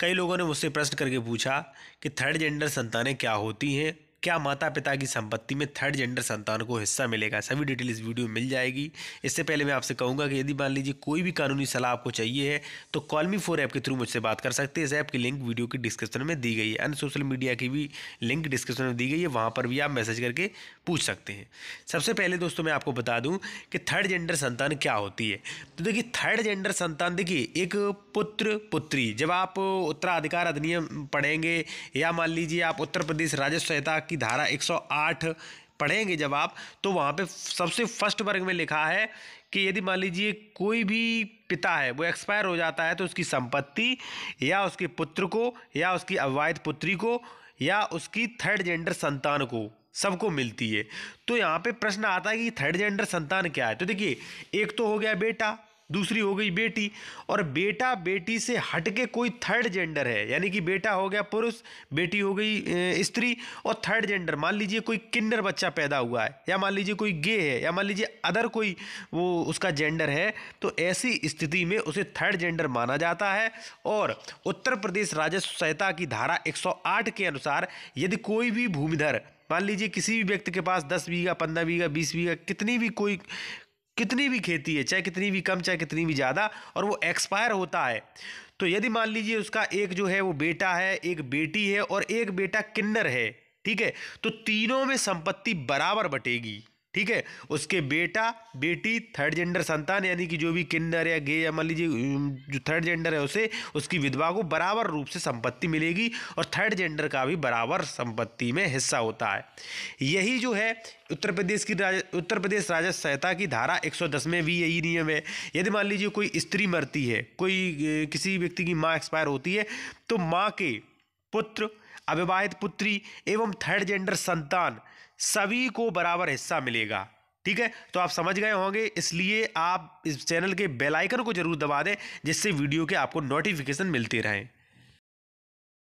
कई लोगों ने मुझसे प्रश्न करके पूछा कि थर्ड जेंडर संतानें क्या होती हैं क्या माता पिता की संपत्ति में थर्ड जेंडर संतान को हिस्सा मिलेगा सभी डिटेल इस वीडियो में मिल जाएगी इससे पहले मैं आपसे कहूँगा कि यदि मान लीजिए कोई भी कानूनी सलाह आपको चाहिए है तो कॉलमी फोर ऐप के थ्रू मुझसे बात कर सकते हैं इस ऐप की लिंक वीडियो की डिस्क्रिप्शन में दी गई है अन्य सोशल मीडिया की भी लिंक डिस्क्रिप्शन में दी गई है वहाँ पर भी आप मैसेज करके पूछ सकते हैं सबसे पहले दोस्तों मैं आपको बता दूँ कि थर्ड जेंडर संतान क्या होती है तो देखिए थर्ड जेंडर संतान देखिए एक पुत्र पुत्री जब आप उत्तराधिकार अधिनियम पढ़ेंगे या मान लीजिए आप उत्तर प्रदेश राजस्व संहिता की की धारा 108 पढ़ेंगे जब आप तो वहाँ पे सबसे फर्स्ट वर्ग में लिखा है कि यदि मान लीजिए कोई भी पिता है वो एक्सपायर हो जाता है तो उसकी संपत्ति या उसके पुत्र को या उसकी अवैध पुत्री को या उसकी थर्ड जेंडर संतान को सबको मिलती है तो यहाँ पे प्रश्न आता है कि थर्ड जेंडर संतान क्या है तो देखिए एक तो हो गया बेटा दूसरी हो गई बेटी और बेटा बेटी से हटके कोई थर्ड जेंडर है यानी कि बेटा हो गया पुरुष बेटी हो गई स्त्री और थर्ड जेंडर मान लीजिए कोई किन्नर बच्चा पैदा हुआ है या मान लीजिए कोई गे है या मान लीजिए अदर कोई वो उसका जेंडर है तो ऐसी स्थिति में उसे थर्ड जेंडर माना जाता है और उत्तर प्रदेश राजस्व संहिता की धारा एक के अनुसार यदि कोई भी भूमिधर मान लीजिए किसी भी व्यक्ति के पास दस बीघा पंद्रह बीघा बीस बीघा कितनी भी कोई कितनी भी खेती है चाहे कितनी भी कम चाहे कितनी भी ज़्यादा और वो एक्सपायर होता है तो यदि मान लीजिए उसका एक जो है वो बेटा है एक बेटी है और एक बेटा किन्नर है ठीक है तो तीनों में संपत्ति बराबर बटेगी ठीक है उसके बेटा बेटी थर्ड जेंडर संतान यानी कि जो भी किन्नर या गे या मान लीजिए जो थर्ड जेंडर है उसे उसकी विधवा को बराबर रूप से संपत्ति मिलेगी और थर्ड जेंडर का भी बराबर संपत्ति में हिस्सा होता है यही जो है उत्तर प्रदेश की राज उत्तर प्रदेश राजस्व संहिता की धारा 110 में भी यही नियम है यदि मान लीजिए कोई स्त्री मरती है कोई किसी व्यक्ति की माँ एक्सपायर होती है तो माँ के पुत्र अविवाहित पुत्री एवं थर्ड जेंडर संतान सभी को बराबर हिस्सा मिलेगा ठीक है तो आप समझ गए होंगे इसलिए आप इस चैनल के बेल आइकन को जरूर दबा दें जिससे वीडियो के आपको नोटिफिकेशन मिलते रहें